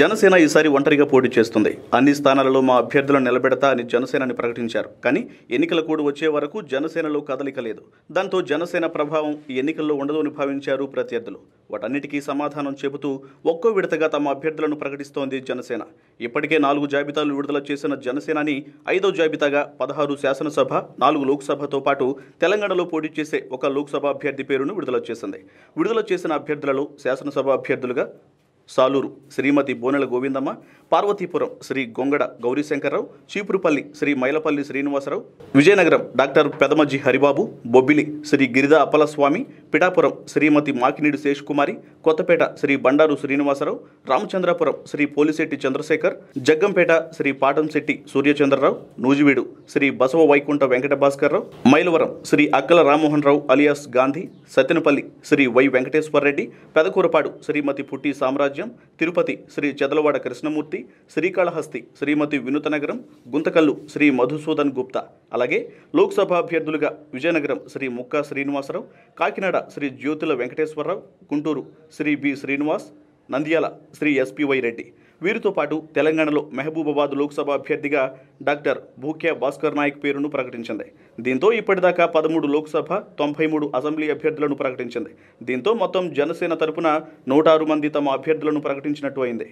జనసేన ఈసారి ఒంటరిగా పోటీ చేస్తుంది అన్ని స్థానాలలో మా అభ్యర్థులను నిలబెడతా అని జనసేనని ప్రకటించారు కానీ ఎన్నికల కూడు వచ్చే వరకు జనసేనలో కదలిక లేదు దాంతో జనసేన ప్రభావం ఎన్నికల్లో ఉండదు అని భావించారు ప్రత్యర్థులు వాటన్నిటికీ సమాధానం చెబుతూ ఒక్కో విడతగా తమ అభ్యర్థులను ప్రకటిస్తోంది జనసేన ఇప్పటికే నాలుగు జాబితాలు విడుదల చేసిన జనసేనని ఐదో జాబితాగా పదహారు శాసనసభ నాలుగు లోక్సభతో పాటు తెలంగాణలో పోటీ చేసే ఒక లోక్సభ అభ్యర్థి పేరును విడుదల చేసింది విడుదల చేసిన అభ్యర్థులలో శాసనసభ అభ్యర్థులుగా Saluru Srimati Bonela Govindamma Parvathipuram Sri Gongada Gaurishankar Rao Cheepurupalli Sri Mylapalli Srinivasa Rao Vizianagaram doctor Pedamajji Haribabu Bobbili Sri Giridha Appalaswamy Pithapuram Srimati Makineedu Seshkumari Kothapeta Sri Bandaru Srinivasa Rao Ramachandrapuram Sri Polisetty Chandrasekhar Jaggampeta Sri Patamsetty Suryachandra Rao Nuzvid Sri Basava Vaikuntha Venkata Bhaskar Rao Mylavaram Sri Akkala Rammohan Rao alias Gandhi Sattenapalli Sri Y Venkateswara Reddy Pedakurapadu Srimati Putti Samrajyam Tirupati Shri Chedalavada Krishnamurthy Srikalahasti శ్రీమతి వినూతనగరం గుంతకల్లు శ్రీ మధుసూదన్ గుప్తా అలాగే లోక్సభ అభ్యర్థులుగా విజయనగరం శ్రీ ముక్కా శ్రీనివాసరావు కాకినాడ శ్రీ జ్యోతుల వెంకటేశ్వరరావు గుంటూరు శ్రీ బి శ్రీనివాస్ నంద్యాల శ్రీ ఎస్పివై రెడ్డి వీరితో పాటు తెలంగాణలో మహబూబాబాద్ లోక్సభ అభ్యర్థిగా డాక్టర్ భూక్యా భాస్కర్ నాయక్ పేరును ప్రకటించింది దీంతో ఇప్పటిదాకా పదమూడు లోక్సభ తొంభై మూడు అసెంబ్లీ అభ్యర్థులను ప్రకటించింది దీంతో మొత్తం జనసేన తరపున నూట ఆరు మంది తమ అభ్యర్థులను ప్రకటించినట్టు అయింది